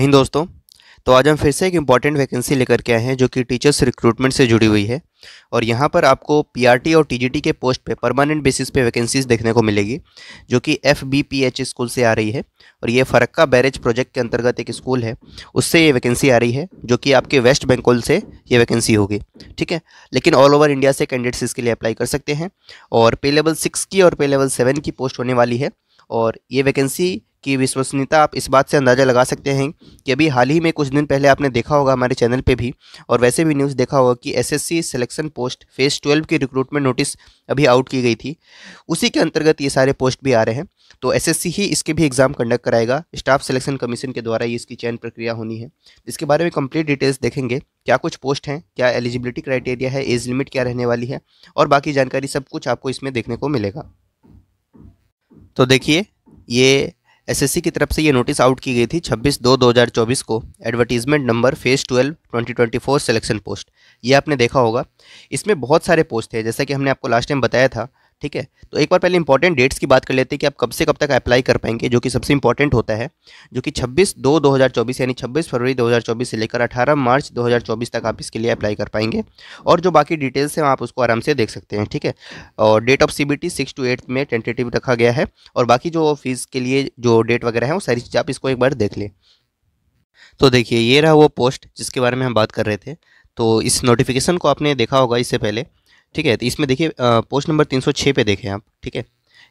हिंद दोस्तों तो आज हम फिर से एक इम्पॉर्टेंट वैकेंसी लेकर के आए हैं जो कि टीचर्स रिक्रूटमेंट से जुड़ी हुई है और यहाँ पर आपको पीआरटी और टीजीटी के पोस्ट पे परमानेंट बेसिस पे वैकेंसीज देखने को मिलेगी जो कि F B P H school से आ रही है और ये फरक्का बैरेज प्रोजेक्ट के अंतर्गत एक स्कूल है उससे ये वैकेंसी आ रही है जो कि आपके वेस्ट बंगाल से ये वैकेंसी होगी ठीक है लेकिन ऑल ओवर इंडिया से कैंडिडेट्स इसके लिए अप्लाई कर सकते हैं और पे लेवल सिक्स की और पे लेवल सेवन की पोस्ट होने वाली है और ये वैकेंसी की विश्वसनीयता आप इस बात से अंदाज़ा लगा सकते हैं कि अभी हाल ही में कुछ दिन पहले आपने देखा होगा हमारे चैनल पे भी और वैसे भी न्यूज़ देखा होगा कि SSC selection post phase twelve की रिक्रूटमेंट नोटिस अभी आउट की गई थी उसी के अंतर्गत ये सारे पोस्ट भी आ रहे हैं तो एसएससी ही इसके भी एग्ज़ाम कंडक्ट कराएगा स्टाफ सिलेक्शन कमीशन के द्वारा ये इसकी चयन प्रक्रिया होनी है इसके बारे में कंप्लीट डिटेल्स देखेंगे क्या कुछ पोस्ट हैं क्या एलिजिबिलिटी क्राइटेरिया है एज लिमिट क्या रहने वाली है और बाकी जानकारी सब कुछ आपको इसमें देखने को मिलेगा तो देखिए ये एसएससी की तरफ से ये नोटिस आउट की गई थी 26 दो 2024 को advertisement number phase 12 2024 selection post ये आपने देखा होगा इसमें बहुत सारे पोस्ट थे जैसा कि हमने आपको लास्ट टाइम बताया था ठीक है तो एक बार पहले इंपॉर्टेंट डेट्स की बात कर लेते हैं कि आप कब से कब तक अप्लाई कर पाएंगे जो कि सबसे इंपॉर्टेंट होता है जो कि 26 दो 2024 यानी 26 फरवरी 2024 से लेकर 18 मार्च 2024 तक आप इसके लिए अप्लाई कर पाएंगे और जो बाकी डिटेल्स हैं आप उसको आराम से देख सकते हैं ठीक है और date of C B T six to eight में टेंटेटिव रखा गया है और बाकी जो फीस के लिए जो डेट वगैरह है वो सारी चीज़ आप इसको एक बार देख लें तो देखिए ये रहा वो पोस्ट जिसके बारे में हम बात कर रहे थे तो इस नोटिफिकेशन को आपने देखा होगा इससे पहले ठीक है तो इसमें देखिए पोस्ट नंबर 306 पे देखें आप ठीक है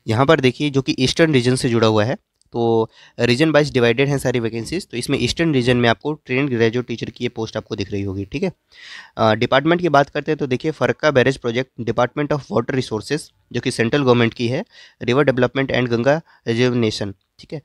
यहाँ पर देखिए जो कि ईस्टर्न रीजन से जुड़ा हुआ है तो रीजन वाइज डिवाइडेड हैं सारी वैकेंसीज तो इसमें ईस्टर्न रीजन में आपको ट्रेन ग्रेजुएट टीचर की ये पोस्ट आपको दिख रही होगी ठीक है डिपार्टमेंट की बात करते हैं तो देखिए Farakka barrage project department of water resources जो कि सेंट्रल गवर्नमेंट की है river development and Ganga rejuvenation ठीक है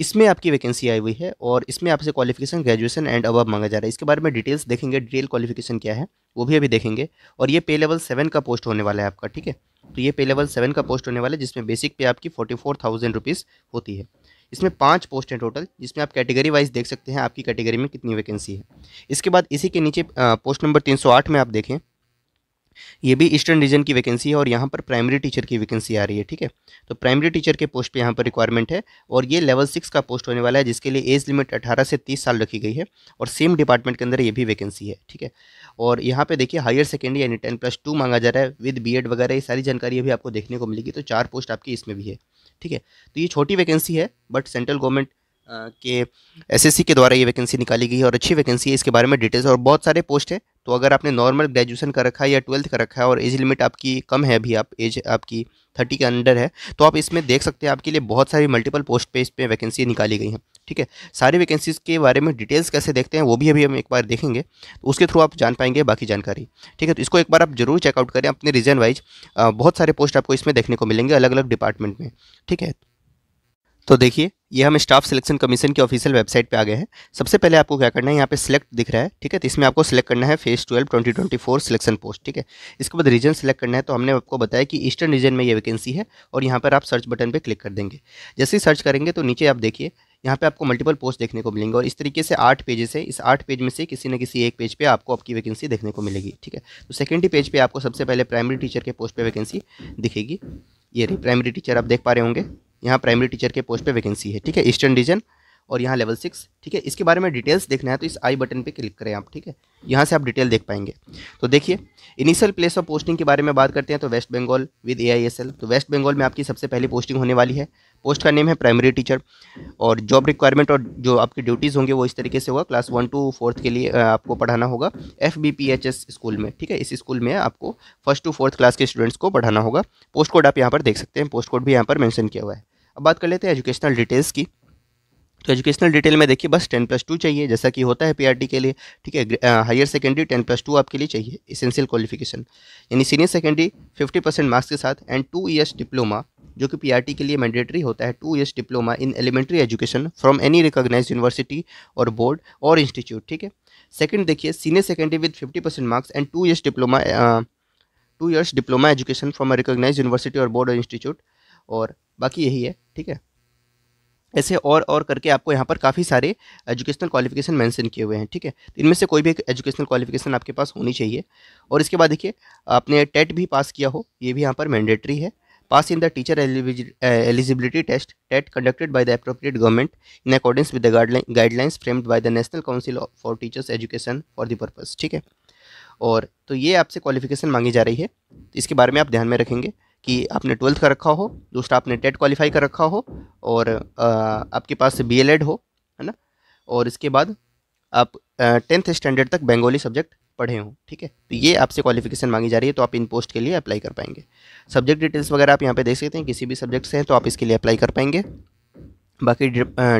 इसमें आपकी वैकेंसी आई हुई है और इसमें आपसे क्वालिफिकेशन ग्रेजुएशन एंड अबव मांगा जा रहा है इसके बारे में डिटेल्स देखेंगे डिटेल क्वालिफिकेशन क्या है वो भी अभी देखेंगे और ये पे लेवल सेवन का पोस्ट होने वाला है आपका ठीक है तो ये पे लेवल सेवन का पोस्ट होने वाला है जिसमें बेसिक पे आपकी फोर्टी फोर थाउजेंड रुपीज़ होती है इसमें पाँच पोस्ट हैं टोटल जिसमें आप कैटेगरी वाइज देख सकते हैं आपकी कैटेगरी में कितनी वैकेंसी है इसके बाद इसी के नीचे पोस्ट नंबर तीन सौ आठ में आप देखें ये भी ईस्टर्न रीजन की वैकेंसी है और यहाँ पर प्राइमरी टीचर की वैकेंसी आ रही है ठीक है तो प्राइमरी टीचर के पोस्ट पे यहाँ पर रिक्वायरमेंट है और ये लेवल सिक्स का पोस्ट होने वाला है जिसके लिए एज लिमिट अठारह से तीस साल रखी गई है और सेम डिपार्टमेंट के अंदर ये भी वैकेंसी है ठीक है और यहाँ पर देखिए हायर सेकेंडरी यानी टेन प्लस टू मांगा जा रहा है विद बी वगैरह ये सारी जानकारी अभी आपको देखने को मिलेगी तो चार पोस्ट आपकी इसमें भी है ठीक है तो ये छोटी वैकेंसी है बट सेंट्रल गवर्नमेंट के एसएससी के द्वारा ये वैकेंसी निकाली गई है और अच्छी वैकेंसी है इसके बारे में डिटेल्स और बहुत सारे पोस्ट हैं तो अगर आपने नॉर्मल ग्रेजुएशन कर रखा है या ट्वेल्थ कर रखा है और एज लिमिट आपकी कम है अभी आप एज आपकी थर्टी के अंडर है तो आप इसमें देख सकते हैं आपके लिए बहुत सारी मल्टीपल पोस्ट पे इस पर वैकेंसी निकाली गई हैं ठीक है सारी वैकेंसीज़ के बारे में डिटेल्स कैसे देखते हैं वो भी अभी हम एक बार देखेंगे तो उसके थ्रू आप जान पाएंगे बाकी जानकारी ठीक है तो इसको एक बार आप जरूर चेकआउट करें अपने रीजन वाइज बहुत सारे पोस्ट आपको इसमें देखने को मिलेंगे अलग अलग डिपार्टमेंट में ठीक है तो देखिए ये हम स्टाफ सिलेक्शन कमीशन की ऑफिशियल वेबसाइट पे आ गए हैं सबसे पहले आपको क्या करना है यहाँ पे सिलेक्ट दिख रहा है ठीक है तो इसमें आपको सिलेक्ट करना है phase twelve twenty twenty four selection post ठीक है इसके बाद रीजन सेलेक्ट करना है तो हमने आपको बताया कि ईस्टर्न रीजन में ये वैकेंसी है और यहाँ पर आप सर्च बटन पर क्लिक कर देंगे जैसे ही सर्च करेंगे तो नीचे आप देखिए यहाँ पे आपको मल्टीपल पोस्ट देखने को मिलेंगे और इस तरीके से आठ पेजेस है इस आठ पेज में से किसी न किसी एक पेज पे आपको आपकी वैकेंसी देखने को मिलेगी ठीक है तो सेकेंडरी पेज पे आपको सबसे पहले प्राइमरी टीचर के पोस्ट पे वैकेंसी दिखेगी ये रही प्राइमरी टीचर आप देख पा रहे होंगे यहाँ प्राइमरी टीचर के पोस्ट पे वैकेंसी है ठीक है ईस्टर्न रीजन और यहाँ लेवल सिक्स ठीक है इसके बारे में डिटेल्स देखना है तो इस आई बटन पे क्लिक करें आप ठीक है यहाँ से आप डिटेल देख पाएंगे तो देखिए इनिशियल प्लेस ऑफ पोस्टिंग के बारे में बात करते हैं तो वेस्ट बंगाल विद ए तो वेस्ट बंगाल में आपकी सबसे पहली पोस्टिंग होने वाली है पोस्ट का नेम है प्राइमरी टीचर और जॉब रिक्वायरमेंट और जो आपकी ड्यूटीज़ होंगे वो इस तरीके से होगा क्लास वन टू फोर्थ के लिए आपको पढ़ाना होगा F B P H S school में ठीक है इस स्कूल में आपको फर्स्ट टू फोर्थ क्लास के स्टूडेंट्स को पढ़ाना होगा पोस्ट कोड आप यहाँ पर देख सकते हैं पोस्ट कोड भी यहाँ पर मैंशन किया हुआ है अब बात कर लेते हैं एजुकेशनल डिटेल्स की तो एजुकेशनल डिटेल में देखिए बस टेन प्लस टू चाहिए जैसा कि होता है पीआरटी के लिए ठीक है higher secondary ten plus two आपके लिए चाहिए इसेंशियल क्वालिफिकेशन यानी senior secondary fifty percent marks के साथ एंड टू ईयर्स डिप्लोमा जो कि पीआरटी के लिए मैंडेटरी होता है two years diploma in elementary education from any recognise university और बोर्ड और इंस्टीट्यूट ठीक है सेकेंड देखिए senior secondary with fifty percent marks and two years diploma two years diploma education from a recognise university और board और institute और बाकी यही है ठीक है ऐसे और और करके आपको यहाँ पर काफ़ी सारे एजुकेशनल क्वालिफिकेशन मेंशन किए हुए हैं ठीक है तो इनमें से कोई भी एक एजुकेशनल क्वालिफिकेशन आपके पास होनी चाहिए और इसके बाद देखिए आपने टेट भी पास किया हो ये भी यहाँ पर मैंडेटरी है pass in the teacher eligibility test TET conducted by the appropriate government in accordance with the guidelines framed by the national council for teachers education for the purpose ठीक है और तो ये आपसे क्वालिफिकेशन मांगी जा रही है इसके बारे में आप ध्यान में रखेंगे कि आपने ट्वेल्थ कर रखा हो दूसरा आपने टेट क्वालिफाई कर रखा हो और आपके पास बी e हो है ना और इसके बाद आप टेंथ स्टैंडर्ड तक बंगाली सब्जेक्ट पढ़े हों ठीक है तो ये आपसे क्वालिफिकेशन मांगी जा रही है तो आप इन पोस्ट के लिए अप्लाई कर पाएंगे सब्जेक्ट डिटेल्स वगैरह आप यहाँ पे देख सकते हैं किसी भी सब्जेक्ट से हैं तो आप इसके लिए अप्लाई कर पाएंगे बाकी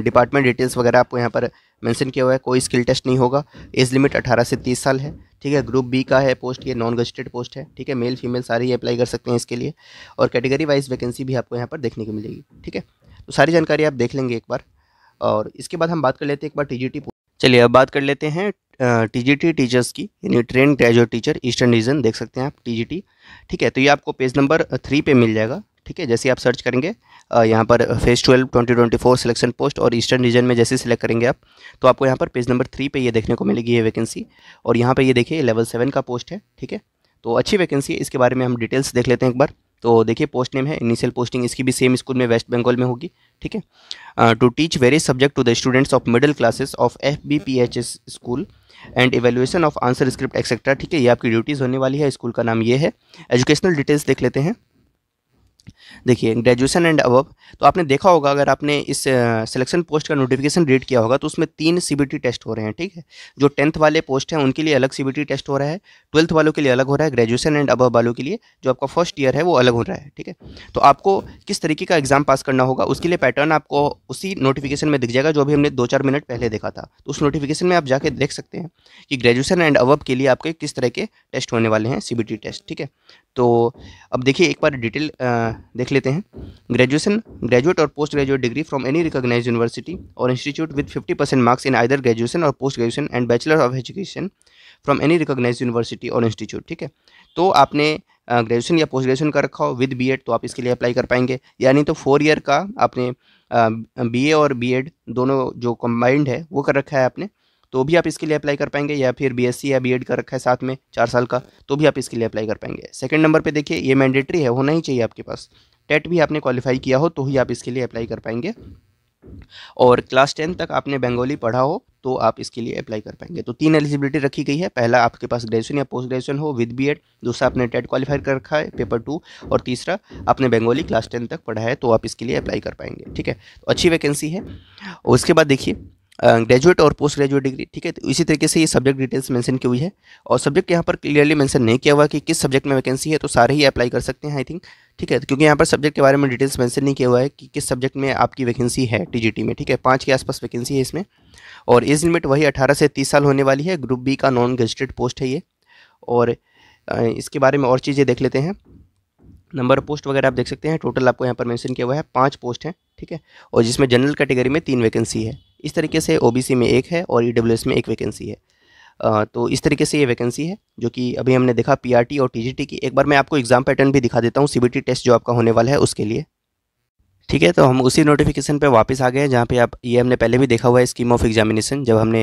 डिपार्टमेंट डिटेल्स वगैरह आपको यहाँ पर मेंशन किया हुआ है कोई स्किल टेस्ट नहीं होगा एज लिमिट 18 से 30 साल है ठीक है ग्रुप बी का है पोस्ट ये नॉन गजटेड पोस्ट है ठीक है मेल फीमेल सारे ही अप्लाई कर सकते हैं इसके लिए और कैटेगरी वाइज वैकेंसी भी आपको यहाँ पर देखने को मिलेगी ठीक है तो सारी जानकारी आप देख लेंगे एक बार और इसके बाद हम बात कर लेते हैं एक बार टी चलिए अब बात कर लेते हैं टी टीचर्स की यानी train graduate teacher eastern region देख सकते हैं आप टी ठीक है तो ये आपको पेज नंबर थ्री पे मिल जाएगा ठीक है जैसे आप सर्च करेंगे यहाँ पर phase twelve twenty twenty four selection post और ईस्टर्न रीजन में जैसे सिलेक्ट करेंगे आप तो आपको यहाँ पर पेज नंबर थ्री पे ये देखने को मिलेगी ये वैकेंसी और यहाँ पर ये देखिए लेवल सेवन का पोस्ट है ठीक है तो अच्छी वैकेंसी है इसके बारे में हम डिटेल्स देख लेते हैं एक बार तो देखिए पोस्ट नेम है इनिशियल पोस्टिंग इसकी भी सेम स्कूल में वेस्ट बंगाल में होगी ठीक है to teach various subject to the students of middle classes of F B P H S school and evaluation of answer script etcetera ठीक है ये आपकी ड्यूटीज़ होने वाली है स्कूल का नाम ये है एजुकेशनल डिटेल्स देख लेते हैं देखिए ग्रेजुएशन एंड अबव तो आपने देखा होगा अगर आपने इस सिलेक्शन पोस्ट का नोटिफिकेशन रीड किया होगा तो उसमें तीन सीबीटी टेस्ट हो रहे हैं ठीक है जो टेंथ वाले पोस्ट हैं उनके लिए अलग सीबीटी टेस्ट हो रहा है ट्वेल्थ वालों के लिए अलग हो रहा है ग्रेजुएशन एंड अबव वालों के लिए जो आपका फर्स्ट ईयर है वो अलग हो रहा है ठीक है तो आपको किस तरीके का एग्जाम पास करना होगा उसके लिए पैटर्न आपको उसी नोटिफिकेशन में दिख जाएगा जो अभी हमने दो चार मिनट पहले देखा था तो उस नोटिफिकेशन में आप जाके देख सकते हैं कि ग्रेजुएशन एंड अबव के लिए आपके किस तरह के टेस्ट होने वाले हैं सी टेस्ट ठीक है तो अब देखिए एक बार डिटेल देख लेते हैं ग्रेजुएशन ग्रेजुएट और post graduate degree from any recognised university और institute with 50 percent marks in either graduation और post graduation and bachelor of education from any recognised university और इंस्टीट्यूट ठीक है तो आपने ग्रेजुएशन या पोस्ट ग्रेजुएशन का रखा हो विद बी तो आप इसके लिए अप्लाई कर पाएंगे यानी तो फोर ईयर का आपने बी और बी दोनों जो कम्बाइंड है वो कर रखा है आपने तो भी आप इसके लिए अप्लाई कर पाएंगे या फिर बीएससी या बीएड कर रखा है साथ में चार साल का तो भी आप इसके लिए अप्लाई कर पाएंगे सेकंड नंबर पे देखिए ये मैंडेटरी है होना ही चाहिए आपके पास टेट भी आपने क्वालिफाई किया हो तो ही आप इसके लिए अप्लाई कर पाएंगे और क्लास टेन तक आपने बंगाली पढ़ा हो तो आप इसके लिए अप्लाई कर पाएंगे तो तीन एलिजिबिलिटी रखी गई है पहला आपके पास ग्रेजुएशन या पोस्ट ग्रेजुएशन हो विद बी दूसरा आपने टेट क्वालिफाई कर रखा है पेपर टू और तीसरा आपने बंगाली क्लास टेन तक पढ़ा है तो आप इसके लिए अप्लाई कर पाएंगे ठीक है तो अच्छी वैकेंसी है उसके बाद देखिए ग्रेजुएट और पोस्ट ग्रेजुएट डिग्री ठीक है तो इसी तरीके से ये सब्जेक्ट डिटेल्स मेंशन की हुई है और सब्जेक्ट यहाँ पर क्लियरली मेंशन नहीं किया हुआ कि किस सब्जेक्ट में वैकेंसी है तो सारे ही अप्लाई कर सकते हैं आई थिंक ठीक है तो क्योंकि यहाँ पर सब्जेक्ट के बारे में डिटेल्स मेंशन नहीं किया हुआ है कि किस सब्जेक्ट में आपकी वैकेंसी है टी में ठीक है पाँच के आसपास वैकेंसी है इसमें और एज लिमिट वही अठारह से तीस साल होने वाली है ग्रुप बी का नॉन गजटेड पोस्ट है ये और इसके बारे में और चीज़ें देख लेते हैं नंबर पोस्ट वगैरह आप देख सकते हैं टोटल आपको यहाँ पर मेंशन किया हुआ है पाँच पोस्ट हैं ठीक है और जिसमें जनरल कैटेगरी में तीन वैकेंसी है इस तरीके से ओ में एक है और ई e में एक वैकेंसी है तो इस तरीके से ये वैकेंसी है जो कि अभी हमने देखा पी और टी की एक बार मैं आपको एग्ज़ाम पैटर्न भी दिखा देता हूँ सी टेस्ट जो आपका होने वाला है उसके लिए ठीक है तो हम उसी नोटिफिकेशन पे वापस आ गए हैं जहाँ पे आप ये हमने पहले भी देखा हुआ है स्कीम ऑफ एग्जामिनेशन जब हमने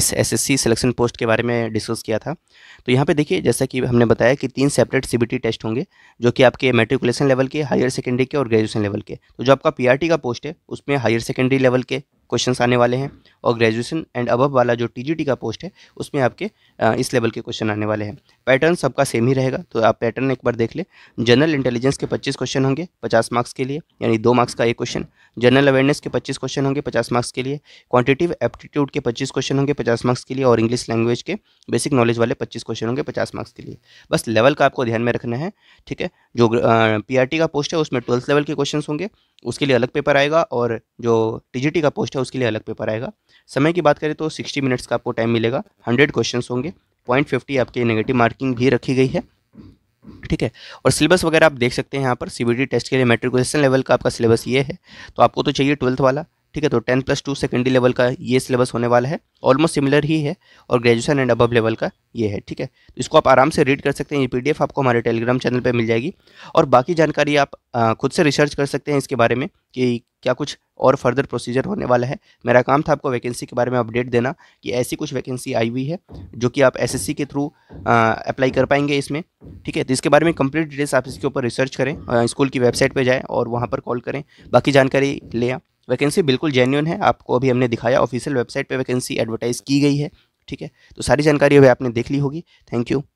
इस एसएससी सिलेक्शन पोस्ट के बारे में डिस्कस किया था तो यहाँ पे देखिए जैसा कि हमने बताया कि तीन सेपरेट सीबीटी टेस्ट होंगे जो कि आपके मेट्रिकुलेशन लेवल के हायर सेकेंडरी के और ग्रेजुएशन लेवल के तो जो आपका पी का पोस्ट है उसमें हायर सेकेंडरी लेवल के क्वेश्चन आने वाले हैं और ग्रेजुएशन एंड अबव वाला जो टी का पोस्ट है उसमें आपके इस लेवल के क्वेश्चन आने वाले हैं पैटर्न सबका सेम ही रहेगा तो आप पैटर्न एक बार देख ले जनरल इंटेलिजेंस के पच्चीस क्वेश्चन होंगे पचास मार्क्स के लिए यानी दो मार्क्स का एक क्वेश्चन जनरल अवेयरनेस के पच्चीस क्वेश्चन होंगे पचास मार्क्स के लिए क्वांटिटिव एप्टीट्यूड के पच्चीस क्वेश्चन होंगे पचास मार्क्स के लिए और इंग्लिश लैंग्वेज के बेसिक नॉलेज वाले पच्चीस क्वेश्चन होंगे पचास मार्क्स के लिए बस लेवल का आपको ध्यान में रखना है ठीक है जो पी e का पोस्ट है उसमें ट्वेल्थ लेवल के क्वेश्चन होंगे उसके लिए अलग पेपर आएगा और जो टी का पोस्ट है उसके लिए अलग पेपर आएगा समय की बात करें तो सिक्सटी मिनट्स का आपको टाइम मिलेगा हंड्रेड क्वेश्चन होंगे पॉइंट फिफ्टी आपके नेगेटिव मार्किंग भी रखी गई है ठीक है और सिलेबस वगैरह आप देख सकते हैं यहाँ पर सी टेस्ट के लिए मेट्रिकुलेशन लेवल का आपका सिलेबस ये है तो आपको तो चाहिए ट्वेल्थ वाला ठीक है तो ten plus two secondary level का ये सिलेबस होने वाला है ऑलमोस्ट सिमिलर ही है और ग्रेजुएशन एंड अबव लेवल का ये है ठीक है तो इसको आप आराम से रीड कर सकते हैं ये पीडीएफ आपको हमारे टेलीग्राम चैनल पर मिल जाएगी और बाकी जानकारी आप आ, खुद से रिसर्च कर सकते हैं इसके बारे में कि क्या कुछ और फर्दर प्रोसीजर होने वाला है मेरा काम था आपको वैकेंसी के बारे में अपडेट देना कि ऐसी कुछ वैकेंसी आई हुई है जो कि आप एसएससी के थ्रू अप्लाई कर पाएंगे इसमें ठीक है तो इसके बारे में कंप्लीट डिटेल्स आप इसके ऊपर रिसर्च करें स्कूल की वेबसाइट पर जाएँ और वहाँ पर कॉल करें बाकी जानकारी लें आप वैकेंसी बिल्कुल जेन्यून है आपको अभी हमने दिखाया ऑफिशियल वेबसाइट पे वैकेंसी एडवर्टाइज की गई है ठीक है तो सारी जानकारी अभी आपने देख ली होगी थैंक यू